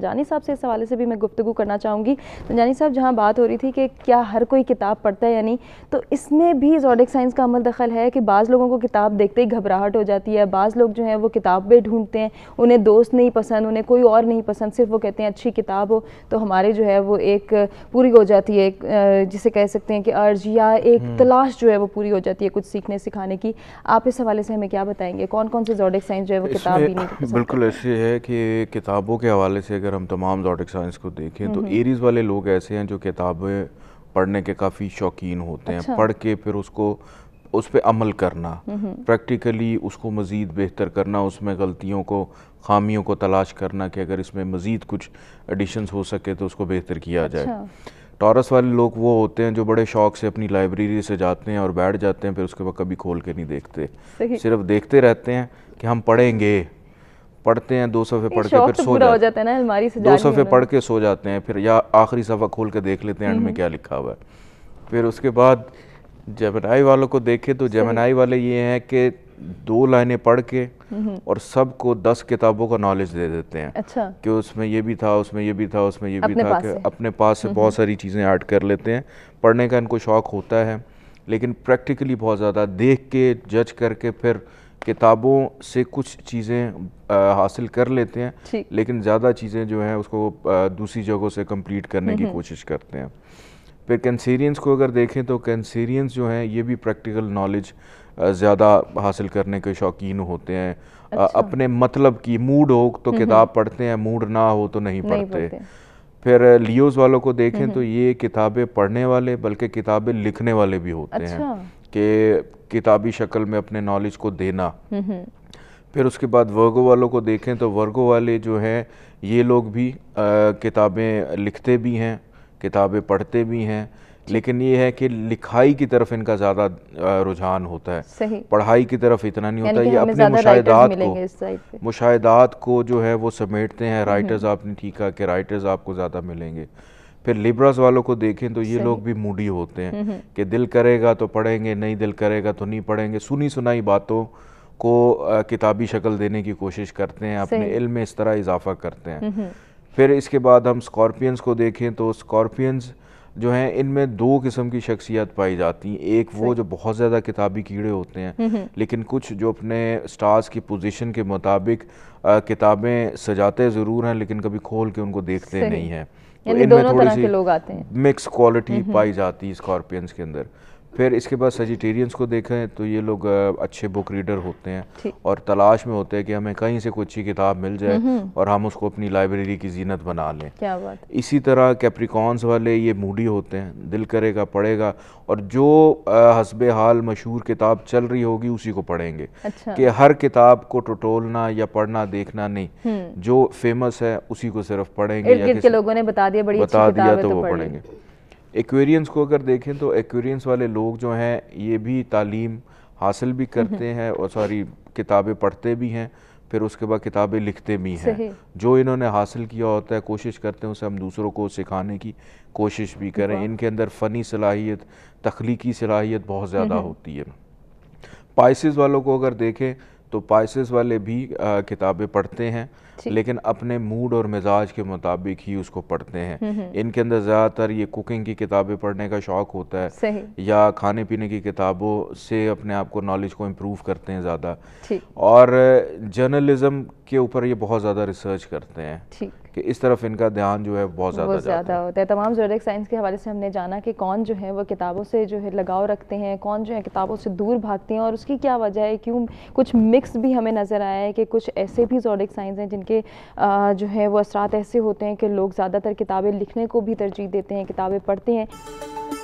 तंजानी साहब से इस हवाले से भी मैं गुफ्तु करना चाहूँगी तंजानी साहब जहाँ बात हो रही थी कि क्या हर कोई किताब पढ़ता है या नहीं तो इसमें भी जोडिक साइंस का अमल दखल है कि बाज़ लोगों को किताब देखते ही घबराहट हो जाती है बाज़ लोग जो हैं वो किताबें ढूंढते हैं उन्हें दोस्त नहीं पसंद उन्हें कोई और नहीं पसंद सिर्फ वो कहते हैं अच्छी किताब हो तो हमारे जो है वो एक पूरी हो जाती है जिसे कह सकते हैं कि अर्ज या एक हम्म। तलाश जो है वो पूरी हो जाती है कुछ सीखने सिखाने की आप इस हवाले से हमें क्या बताएंगे कौन कौन से जोडिक साइंस जो है वो किताब भी नहीं बिल्कुल ऐसे है कि किताबों के हवाले से अगर अगर हम तमाम जॉटिक साइंस को देखें तो एरीज वाले लोग ऐसे हैं जो किताबें पढ़ने के काफ़ी शौकीन होते अच्छा। हैं पढ़ के फिर उसको उस पर अमल करना प्रैक्टिकली उसको मज़ीद बेहतर करना उसमें गलतियों को खामियों को तलाश करना कि अगर इसमें मज़ीद कुछ एडिशंस हो सके तो उसको बेहतर किया अच्छा। जाए टॉरस वाले लोग वो होते हैं जो बड़े शौक से अपनी लाइब्रेरी से जाते हैं और बैठ जाते हैं फिर उसके बाद कभी खोल के नहीं देखते सिर्फ देखते रहते हैं कि हम पढ़ेंगे पढ़ते हैं दो सफ़े पढ़ के फिर तो सो जाते हैं अलमारी से दो सफ़े पढ़ के सो जाते हैं फिर या आखिरी सफ़ा खोल के देख लेते हैं एंड में हम्म। क्या लिखा हुआ है फिर उसके बाद जेमनाई वालों को देखें तो जमनाई वाले ये हैं कि दो लाइनें पढ़ के हम्म। और सबको दस किताबों का नॉलेज दे देते हैं अच्छा कि उसमें ये भी था उसमें ये भी था उसमें ये भी था कि अपने पास से हम्म, बहुत सारी चीज़ें ऐड कर लेते हैं पढ़ने का इनको शौक़ होता है लेकिन प्रैक्टिकली बहुत ज़्यादा देख के जज करके फिर किताबों से कुछ चीज़ें हासिल कर लेते हैं लेकिन ज़्यादा चीज़ें जो हैं उसको दूसरी जगहों से कंप्लीट करने की कोशिश करते हैं फिर कैंसेरियंस को अगर देखें तो कैंसेरियंस जो हैं ये भी प्रैक्टिकल नॉलेज ज़्यादा हासिल करने के शौकीन होते हैं अच्छा। अपने मतलब की मूड हो तो किताब पढ़ते हैं मूड ना हो तो नहीं, पढ़ते, पढ़ते। फिर लियोज वालों को देखें तो ये किताबें पढ़ने वाले बल्कि किताबें लिखने वाले भी होते अच्छा। हैं कि किताबी शक्ल में अपने नॉलेज को देना हम्म, हम्म। फिर उसके बाद वर्गो वालों को देखें तो वर्गो वाले जो हैं ये लोग भी किताबें लिखते भी हैं किताबें पढ़ते भी हैं लेकिन ये है कि लिखाई की तरफ इनका ज़्यादा रुझान होता है पढ़ाई की तरफ इतना नहीं होता ये अपने मुशाहदात को मुशाहदात को जो है वो समेटते हैं राइटर्स हम्म, आपने ठीक कहा कि राइटर्स आपको ज़्यादा मिलेंगे फिर लिब्रास वालों को देखें तो ये लोग भी मूडी होते हैं कि दिल करेगा तो पढ़ेंगे नहीं दिल करेगा तो नहीं पढ़ेंगे सुनी सुनाई बातों को किताबी शक्ल देने की कोशिश करते हैं अपने इल्म में इस तरह इजाफा करते हैं फिर इसके बाद हम स्कॉर्पियंस को देखें तो स्कॉर्पियंस जो हैं इनमें दो किस्म की शख्सियत पाई जाती हैं एक वो जो बहुत ज़्यादा किताबी कीड़े होते हैं लेकिन कुछ जो अपने स्टार्स की पोजीशन के मुताबिक किताबें सजाते ज़रूर हैं लेकिन कभी खोल के उनको देखते नहीं हैं तो के लोग आते हैं मिक्स क्वालिटी पाई जाती है स्कॉर्पियंस के अंदर फिर इसके बाद सजिटेरियंस को देखें तो ये लोग अच्छे बुक रीडर होते हैं और तलाश में होते हैं कि हमें कहीं से कोई अच्छी किताब मिल जाए हम्म, हम्म। और हम उसको अपनी लाइब्रेरी की जीनत बना लें क्या बात इसी तरह कैप्रिकॉन्स वाले ये मूडी होते हैं दिल करेगा पढ़ेगा और जो हसब हाल मशहूर किताब चल रही होगी उसी को पढ़ेंगे अच्छा। कि हर किताब को टटोलना या पढ़ना देखना नहीं हम्म। जो फेमस है उसी को सिर्फ पढ़ेंगे या लोगों ने बता दिया बड़ी बता दिया तो, तो वो पढ़ेंगे एक्वेरियंस को अगर देखें तो एक्वेरियंस वाले लोग जो हैं ये भी तालीम हासिल भी करते हैं और सॉरी किताबें पढ़ते भी हैं फिर उसके बाद किताबें लिखते भी हैं जो इन्होंने हासिल किया होता है कोशिश करते हैं उसे हम दूसरों को सिखाने की कोशिश भी करें इनके अंदर फ़नी सलाहियत तख्लीकी सलाहियत बहुत ज़्यादा होती है पाइसिस वालों को अगर देखें तो पाइसिस वाले भी किताबें पढ़ते हैं लेकिन अपने मूड और मिजाज के मुताबिक ही उसको पढ़ते हैं हम्म, हम्म। इनके अंदर ज़्यादातर ये कुकिंग की किताबें पढ़ने का शौक़ होता है या खाने पीने की किताबों से अपने आप को नॉलेज को इम्प्रूव करते हैं ज़्यादा और जर्नलिज़म के ऊपर ये बहुत ज़्यादा रिसर्च करते हैं कि इस तरफ इनका ध्यान जो है बहुत ज़्यादा ज़्यादा होता है तमाम जोरिक साइंस के हवाले से हमने जाना कि कौन जो है वो किताबों से जो है लगाव रखते हैं कौन जो है किताबों से दूर भागते हैं और उसकी क्या वजह है क्यों कुछ मिक्स भी हमें नज़र आया है कि कुछ ऐसे भी जोरिक साइंस हैं जिनके जो है वो असरात ऐसे होते हैं कि लोग ज़्यादातर किताबें लिखने को भी तरजीह देते हैं किताबें पढ़ते हैं